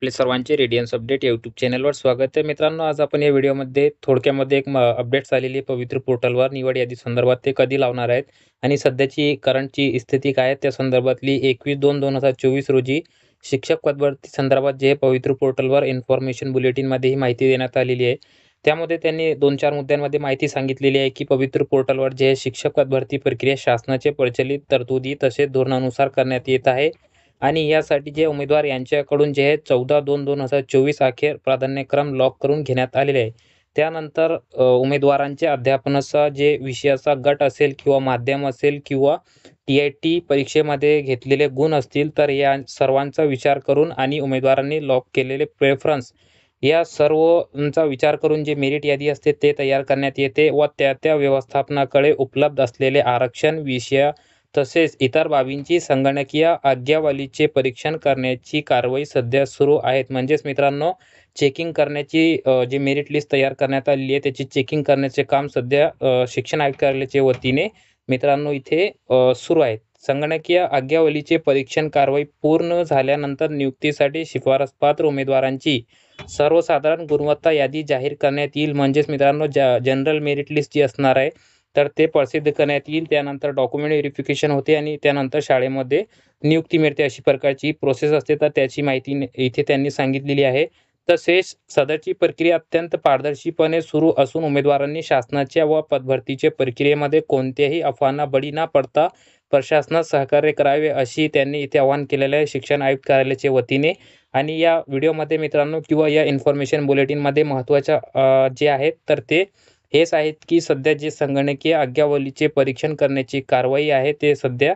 आपले सर्वांचे Radiance update या यूट्यूब चॅनलवर स्वागत आहे मित्रांनो आज आपण या व्हिडिओमध्ये थोडक्यामध्ये एक अपडेट्स आलेली पवित्र पोर्टलवर निवड यादी संदर्भात ते कधी लावणार आहेत आणि सध्याची करंटची स्थिती काय आहे त्या संदर्भातली एकवीस दोन दोन हजार चोवीस रोजी शिक्षक पदभरती संदर्भात जे पवित्र पोर्टलवर इन्फॉर्मेशन बुलेटिनमध्ये ही माहिती देण्यात आलेली आहे त्यामध्ये त्यांनी दोन चार मुद्द्यांमध्ये माहिती सांगितलेली आहे की पवित्र पोर्टलवर जे शिक्षक पदभरती प्रक्रिया शासनाचे प्रचलित तरतुदी तसेच धोरणानुसार करण्यात येत आहे आणि यासाठी जे उमेदवार यांच्याकडून जे आहे चौदा दोन दोन हजार चोवीस अखेर प्राधान्यक्रम लॉक करून घेण्यात आलेले आहे त्यानंतर उमेदवारांचे अध्यापनाचा जे विषयाचा गट असेल किंवा माध्यम असेल किंवा टी आय टी परीक्षेमध्ये घेतलेले गुण असतील तर या सर्वांचा विचार करून आणि उमेदवारांनी लॉक केलेले प्रेफरन्स या सर्वांचा विचार करून जे मेरिट यादी असते ते तयार करण्यात येते व त्या त्या व्यवस्थापनाकडे उपलब्ध असलेले आरक्षण विषया तसेच इतर बाबींची संगणकीय आज्ञावलीचे परीक्षण करण्याची कारवाई सध्या सुरू आहेत म्हणजेच मित्रांनो चेकिंग करण्याची जी मेरिट लिस्ट तयार करण्यात आली आहे त्याची चेकिंग करण्याचे काम सध्या शिक्षण अधिकाऱ्याच्या वतीने मित्रांनो इथे सुरू आहेत संगणकीय आज्ञावलीचे परीक्षण कारवाई पूर्ण झाल्यानंतर नियुक्तीसाठी शिफारस पात्र उमेदवारांची सर्वसाधारण गुणवत्ता यादी जाहीर करण्यात येईल म्हणजेच मित्रांनो जनरल मेरिट लिस्ट जी असणार आहे तर ते प्रसिद्ध करण्यात येईल त्यानंतर डॉक्युमेंट व्हेरिफिकेशन होते आणि त्यानंतर शाळेमध्ये नियुक्ती मिळते अशी प्रकारची प्रोसेस असते तर त्याची माहिती इथे त्यांनी सांगितलेली आहे तसेच सदरची प्रक्रिया अत्यंत पारदर्शीपणे सुरू असून उमेदवारांनी शासनाच्या व पदभरतीच्या प्रक्रियेमध्ये कोणत्याही अफवांना बळी न पडता प्रशासनात सहकार्य करावे अशी त्यांनी इथे आवाहन केलेलं आहे शिक्षण आयुक्त कार्यालयाच्या वतीने आणि या व्हिडिओमध्ये मित्रांनो किंवा या इन्फॉर्मेशन बुलेटिनमध्ये महत्त्वाच्या जे आहेत तर ते हेच आहेत की सध्या जे संगणकीय आज्ञावलीचे परीक्षण करण्याची कारवाई आहे ते सध्या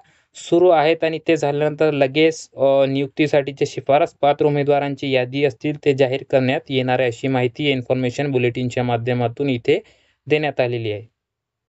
सुरू आहेत आणि ते झाल्यानंतर लगेच नियुक्तीसाठीचे शिफारस पात्र उमेदवारांची यादी असतील ते जाहीर करण्यात येणार आहे अशी माहिती इन्फॉर्मेशन बुलेटिनच्या माध्यमातून इथे देण्यात आलेली आहे